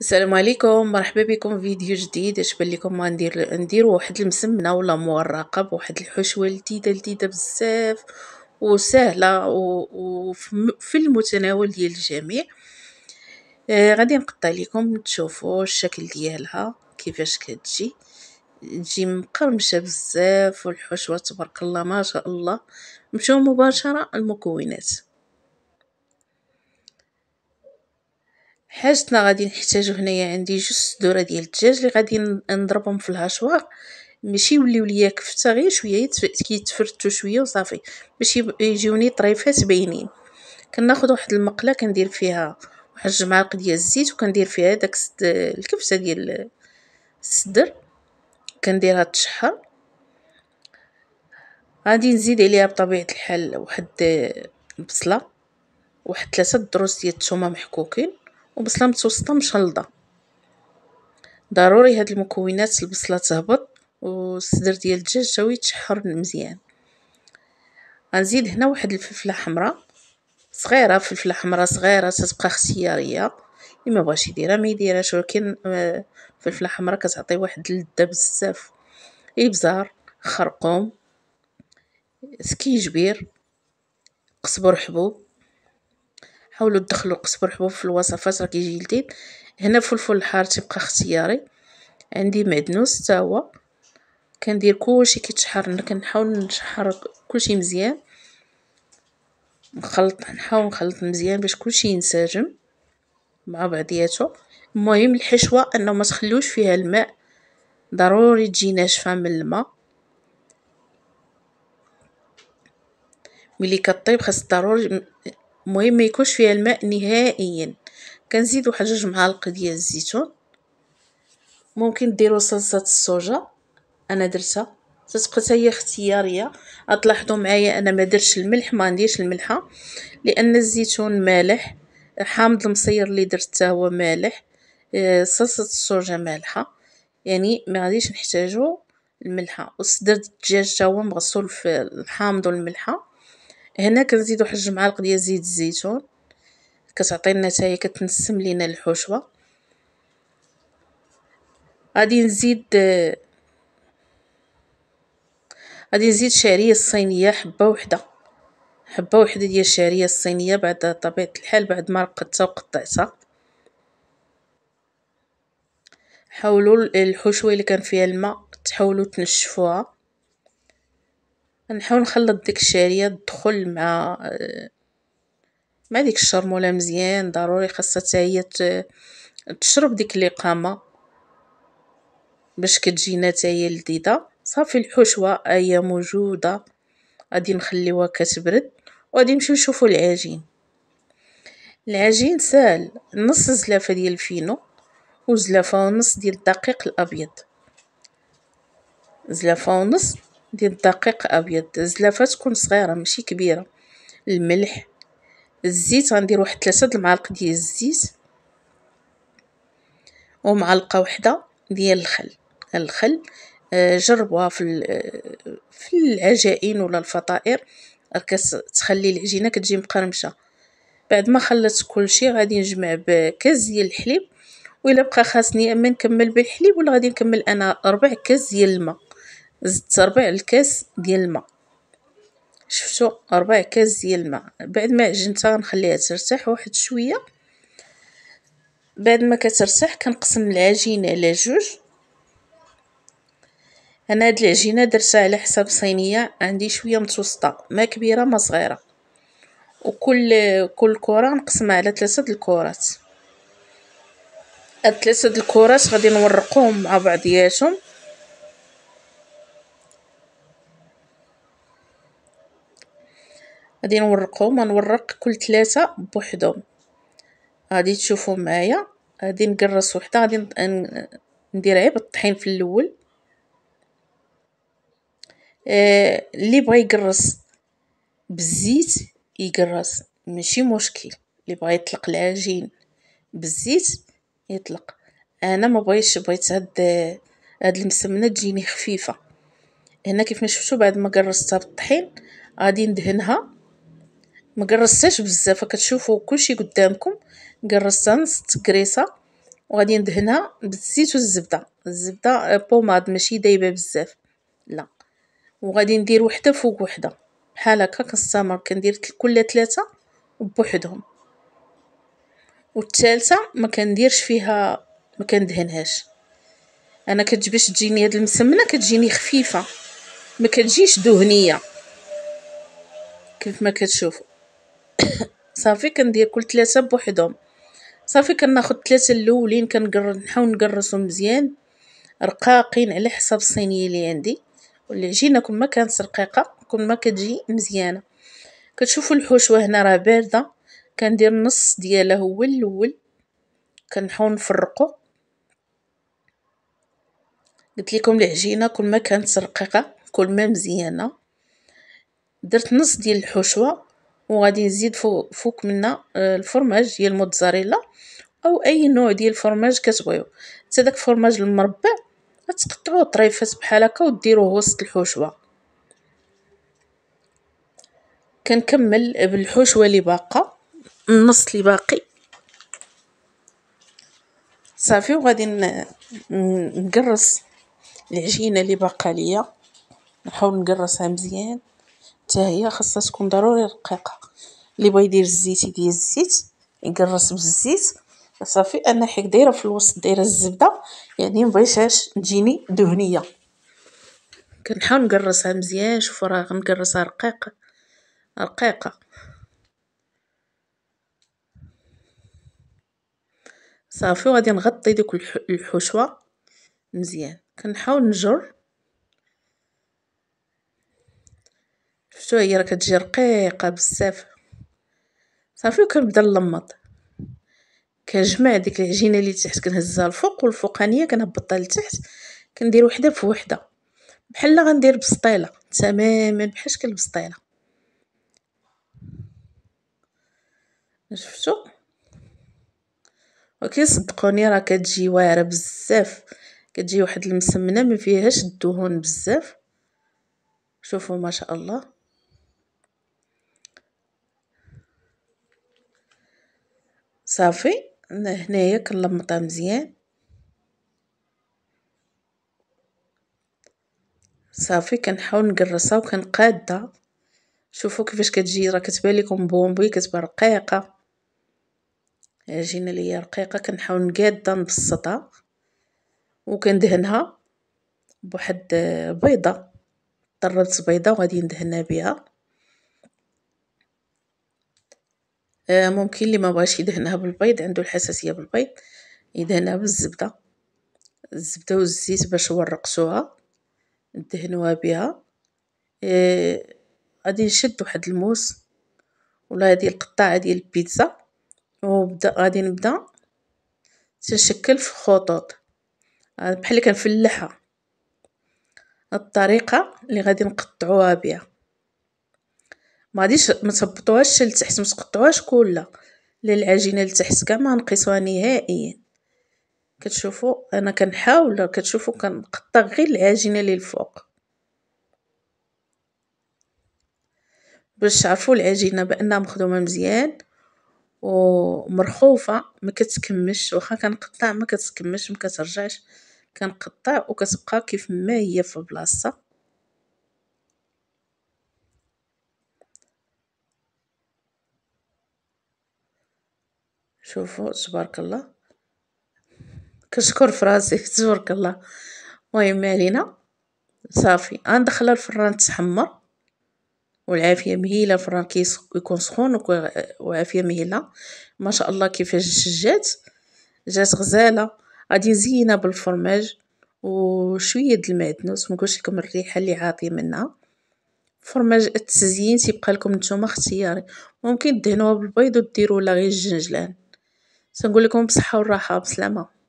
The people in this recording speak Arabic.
السلام عليكم مرحبا بكم فيديو جديد اش بان لكم غندير نديرو واحد المسمنه ولا مورقه بواحد الحشوه لذيذه لذيذه بزاف وسهله وفي المتناول ديال الجميع آه غادي نقطع لكم تشوفوا الشكل ديالها كيفاش كتجي تجي مقرمشه بزاف والحشوه تبارك الله ما شاء الله نمشيو مباشره المكونات حاجتنا غادي نحتاجو هنايا عندي جوج صدورة ديال الدجاج اللي غادي نضربهم في الهاشوار ماشي يوليو ليا كفتة غير شوية كيتفرتو شوية وصافي باش يجيوني طريفات باينين كناخد واحد المقلة كندير فيها واحد الجمعاق ديال الزيت وكندير فيها داك الكفتة ديال الصدر كنديرها تشحر غادي نزيد عليها بطبيعة الحال واحد البصلة واحد ثلاثة دروس ديال الثومة محكوكين وبصلة متوسطة مشلضة، ضروري هاد المكونات البصلة تهبط والصدر ديال الدجاج جاو يتشحر مزيان، غنزيد هنا واحد الفلفلة حمرا صغيرة فلفلة حمرا صغيرة تتبقى اختيارية اللي مبغاش يديرها ما يديرهاش ولكن الفلفلة آه، حمرا كتعطي واحد اللذة بزاف، إبزار، خرقوم، سكيجبير، قزبر حبوب. حاولوا تدخلوا قسموا الحبوب في الوصفات راه كيجي لذيذ هنا فلفل الحار تيبقى اختياري عندي معدنوس حتى هو كندير كلشي كيتشحر انا كنحاول نشحر كلشي مزيان نخلط نحاول نخلط مزيان باش كلشي ينسجم مع بعضياتو المهم الحشوه انه ما تخليوش فيها الماء ضروري تجي ناشفه من الماء ملي كطيب خاص ضروري مهم ما يكونش فيها الماء نهائيا، كنزيدو جوج معالق ديال الزيتون، ممكن ديرو صلصة الصوجة أنا درتها تتبقى تاهي اختيارية، غتلاحظو معايا أنا ما درتش الملح ما نديرش الملحة لأن الزيتون مالح، حامض المصير اللي درت تاهو مالح، آه، صلصة الصوجة مالحة، يعني ما غاديش نحتاجو الملحة، وصدر د الدجاج تاهو مغسول فالحامض والملحة. هنا كنزيدو واحد جمعلق ديال زيت الزيتون كتعطينا تاهي كتنسم لينا الحشوة غادي نزيد غادي نزيد شعرية الصينية حبة وحدة حبة وحدة ديال الشعرية الصينية بعد طبيعة الحال بعد ما رقدتها وقطعتها حاولوا الحشوة اللي كان فيها الماء تحاولوا تنشفوها نحاول نخلط ديك الشعرية تدخل مع مع ديك الشرمولة مزيان ضروري خاصها تا هي تشرب ديك الإقامة باش كتجينا حتى هي لذيذة، صافي الحشوة هي موجودة غادي نخليوها كتبرد وغادي نمشيو نشوفو العجين، العجين ساهل نص زلافة ديال الفينو وزلافة ونص ديال الدقيق الأبيض، زلافة ونص. ديال الدقيق أبيض الزلافة تكون صغيرة ماشي كبيرة الملح الزيت غندير واحد ثلاثة د المعالق ديال الزيت ومعلقة وحدة ديال الخل الخل آه، جربوها في آه، في العجائن ولا الفطائر تخلي العجينه كتجي مقرمشه بعد ما خلت كلشي غادي نجمع بكاس ديال الحليب وإلا بقى خاصني اما نكمل بالحليب ولا غادي نكمل انا ربع كاس ديال الماء زدت ربع الكاس ديال الما، شفتو ربع كاس ديال الما، بعد ما عجنتها غنخليها ترتاح واحد شوية، بعد ما كترتاح كنقسم العجينة على جوج، انا هاد العجينة درتها على حساب صينية عندي شوية متوسطة ما كبيرة ما صغيرة، وكل كل كرة نقسمها على ثلاثة الكرات، هاد ثلاثة الكرات غادي نورقوهم مع بعضياتهم. غادي نورقهم غنورق كل تلاتة بوحدهم غادي تشوفو معايا غادي نقرص وحدة غادي ندير غير بالطحين في اللول آه، اللي بغا يقرص بالزيت يقرص ماشي مشكل اللي بغا يطلق العجين بالزيت يطلق انا ما بغيتش بغيت هاد هاد المسمنه تجيني خفيفه هنا كيف ما شفتوا بعد ما قرصتها بالطحين غادي ندهنها ما قرصتهاش بزاف كتشوفوا كلشي قدامكم قرصتها نص تكريصه وغادي ندهنها بالزيت والزبده الزبده بوماد ماشي دايبه بزاف لا وغادي ندير وحده فوق وحده بحال هكا كنستمر كندير كل ثلاثه بوحدهم والثالثه ما كنديرش فيها ما كندهنهاش انا كتجبش تجيني هاد المسمنه كتجيني خفيفه ما كتجيش دهنيه كيف ما كتشوفوا صافي كندير كل تلاتة بوحدهم، صافي كناخد ثلاثه اللولين كنقر- نحاول نقرصهم مزيان رقاقين على حساب الصينية اللي عندي، والعجينة كل ما كانت رقيقة كل ما كتجي مزيانة، كتشوفو الحشوة هنا راه باردة كندير نص ديالها هو اللول كنحاول نفرقو، قلت لكم العجينة كل ما كانت رقيقة كل ما مزيانة، درت نص ديال الحشوة. وغادي نزيد فو فوق منها آه، الفرماج ديال الموتزاريلا او اي نوع ديال الفرماج كتبغيو حتى داك الفرماج المربع غتقطعوه طريفات بحال هكا وديروه وسط الحشوه كنكمل بالحشوه اللي باقه النص اللي باقي صافي وغادي نقرص العجينه اللي باقا ليا نحاول نقرصها مزيان حتى هي خاصها تكون ضروري رقيقة، اللي بغا يدير الزيت يدير الزيت يقرص بالزيت صافي أنا حيت دايره في الوسط دايره الزبده يعني بغيتهاش تجيني دهنيه، كنحاول نقرصها مزيان شوفو راه غنقرصها رقيقه رقيقه، صافي وغادي نغطي دوك الحشوة مزيان، كنحاول نجر. شو هي راه كتجي رقيقة بزاف صافي وكنبدا نلمط كنجمع ديك العجينه اللي تحت كنهزها الفوق والفوقانيه كنهبطها لتحت كندير وحده في وحده بحال غندير بسطيله تماما بحال شكل البسطيله شفتو ولكن صدقوني راه كتجي واعره بزاف كتجي واحد المسمنه ما فيهاش الدهون بزاف شوفوا ما شاء الله صافي هنايا كنلمطها مزيان صافي كنحاول نكرصها وكنقادها شوفوا كيفاش كتجي راه كتبان لكم بومبي كتبان رقيقه عجينه ليا رقيقه كنحاول نقادها نبسطها وكندهنها بواحد بيضه طربت بيضه وغادي ندهنها بها آه، ممكن اللي ما بغاش يدهنها بالبيض عنده الحساسية بالبيض يدهنها بالزبدة، الزبدة والزيت باش ورقسوها ندهنوها بها، آه، غادي نشد واحد الموس ولا هادي القطاعة ديال البيتزا وبدا غادي نبدأ تشكل في خطوط آه، بحال كنفلحها، الطريقة اللي غادي نقطعوها بها. ما غاديش ما تهبطوهاش لتحت ما تقطعوهاش كلها للعجينه العجينه لتحت كاع ما نقيسوها نهائيا كتشوفوا انا كنحاول كتشوفوا كنقطع غير العجينه اللي الفوق باش تعرفوا العجينه بانها مخدومه مزيان ومرخوفه ما كتكمش واخا كنقطع ما كتكمش ما كترجعش كنقطع وكتبقى كيف ما هي في بلاصتها شوفوا تبارك الله كنشكر فراسي تبارك الله المهم ما علينا صافي غندخلها الفران تحمر والعافيه مهيله الفران كيكون سخون وعافيه مهيله ما شاء الله كيفاش جات جات غزاله غادي نزينها بالفرماج وشويه د المعدنوس ما نقولش لكم الريحه اللي عاطيه منها فرماج التزيين تيبقى لكم نتوما اختياري ممكن دهنوها بالبيض وديروا لا غير الجنجلان بس لكم بالصحة والراحة وبسلامة